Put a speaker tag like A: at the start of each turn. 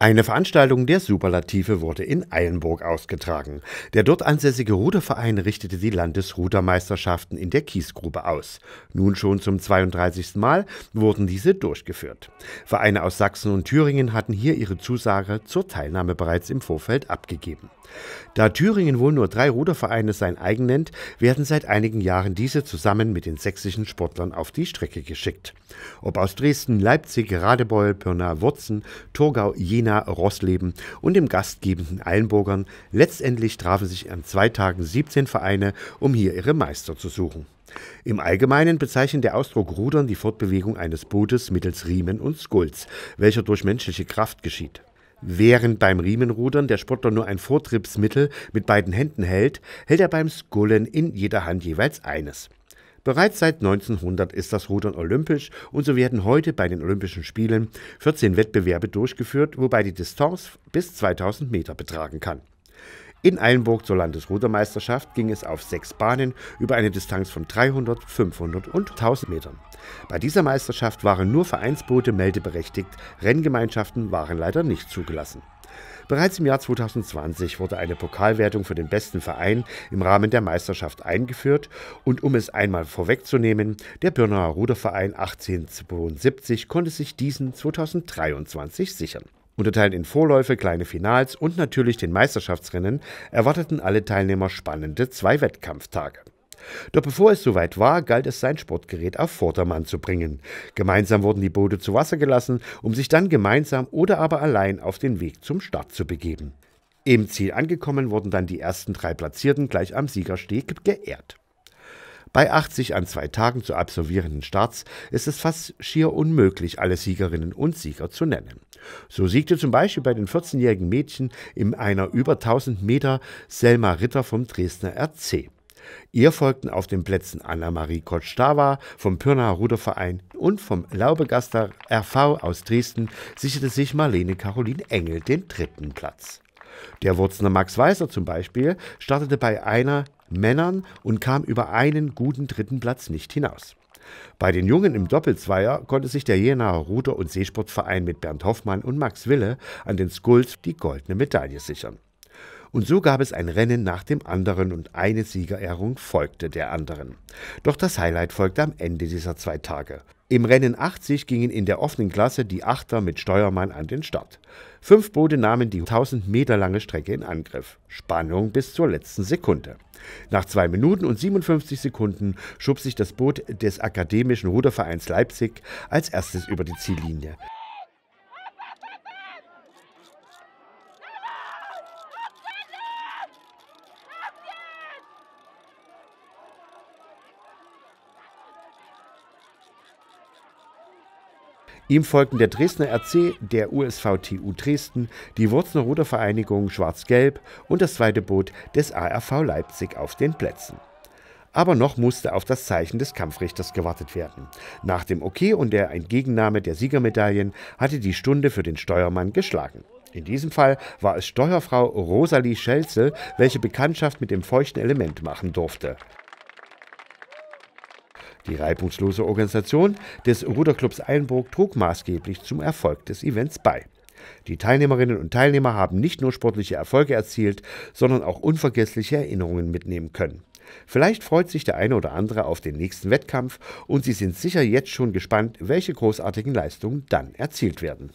A: Eine Veranstaltung der Superlative wurde in Eilenburg ausgetragen. Der dort ansässige Ruderverein richtete die Landesrudermeisterschaften in der Kiesgrube aus. Nun schon zum 32. Mal wurden diese durchgeführt. Vereine aus Sachsen und Thüringen hatten hier ihre Zusage zur Teilnahme bereits im Vorfeld abgegeben. Da Thüringen wohl nur drei Rudervereine sein eigen nennt, werden seit einigen Jahren diese zusammen mit den sächsischen Sportlern auf die Strecke geschickt. Ob aus Dresden, Leipzig, Radebeul, Pirna, Wurzen, Torgau, Jena, Bettina Rossleben und dem gastgebenden Eilenburgern. Letztendlich trafen sich an zwei Tagen 17 Vereine, um hier ihre Meister zu suchen. Im Allgemeinen bezeichnet der Ausdruck Rudern die Fortbewegung eines Bootes mittels Riemen und Skulls, welcher durch menschliche Kraft geschieht. Während beim Riemenrudern der Sportler nur ein Vortriebsmittel mit beiden Händen hält, hält er beim Skullen in jeder Hand jeweils eines. Bereits seit 1900 ist das Rudern olympisch und so werden heute bei den Olympischen Spielen 14 Wettbewerbe durchgeführt, wobei die Distanz bis 2000 Meter betragen kann. In Eilenburg zur Landesrudermeisterschaft ging es auf sechs Bahnen über eine Distanz von 300, 500 und 1000 Metern. Bei dieser Meisterschaft waren nur Vereinsboote meldeberechtigt, Renngemeinschaften waren leider nicht zugelassen. Bereits im Jahr 2020 wurde eine Pokalwertung für den besten Verein im Rahmen der Meisterschaft eingeführt und um es einmal vorwegzunehmen, der Birnauer Ruderverein 1872 konnte sich diesen 2023 sichern. Unterteilt in Vorläufe, kleine Finals und natürlich den Meisterschaftsrennen erwarteten alle Teilnehmer spannende zwei Wettkampftage. Doch bevor es soweit war, galt es, sein Sportgerät auf Vordermann zu bringen. Gemeinsam wurden die Boote zu Wasser gelassen, um sich dann gemeinsam oder aber allein auf den Weg zum Start zu begeben. Im Ziel angekommen wurden dann die ersten drei Platzierten gleich am Siegersteg geehrt. Bei 80 an zwei Tagen zu absolvierenden Starts ist es fast schier unmöglich, alle Siegerinnen und Sieger zu nennen. So siegte zum Beispiel bei den 14-jährigen Mädchen in einer über 1000 Meter Selma Ritter vom Dresdner RC. Ihr folgten auf den Plätzen Anna-Marie Kotstawa vom Pirnaer Ruderverein und vom Laubegaster RV aus Dresden sicherte sich Marlene Caroline Engel den dritten Platz. Der Wurzner Max Weiser zum Beispiel startete bei einer Männern und kam über einen guten dritten Platz nicht hinaus. Bei den Jungen im Doppelzweier konnte sich der Jenaer Ruder- und Seesportverein mit Bernd Hoffmann und Max Wille an den Skulls die goldene Medaille sichern. Und so gab es ein Rennen nach dem anderen und eine Siegerehrung folgte der anderen. Doch das Highlight folgte am Ende dieser zwei Tage. Im Rennen 80 gingen in der offenen Klasse die Achter mit Steuermann an den Start. Fünf Boote nahmen die 1000 Meter lange Strecke in Angriff. Spannung bis zur letzten Sekunde. Nach zwei Minuten und 57 Sekunden schob sich das Boot des Akademischen Rudervereins Leipzig als erstes über die Ziellinie. Ihm folgten der Dresdner RC, der USVTU Dresden, die Wurzner Vereinigung Schwarz-Gelb und das zweite Boot des ARV Leipzig auf den Plätzen. Aber noch musste auf das Zeichen des Kampfrichters gewartet werden. Nach dem OK und der Entgegennahme der Siegermedaillen hatte die Stunde für den Steuermann geschlagen. In diesem Fall war es Steuerfrau Rosalie Schelzel, welche Bekanntschaft mit dem feuchten Element machen durfte. Die reibungslose Organisation des Ruderclubs Einburg trug maßgeblich zum Erfolg des Events bei. Die Teilnehmerinnen und Teilnehmer haben nicht nur sportliche Erfolge erzielt, sondern auch unvergessliche Erinnerungen mitnehmen können. Vielleicht freut sich der eine oder andere auf den nächsten Wettkampf und Sie sind sicher jetzt schon gespannt, welche großartigen Leistungen dann erzielt werden.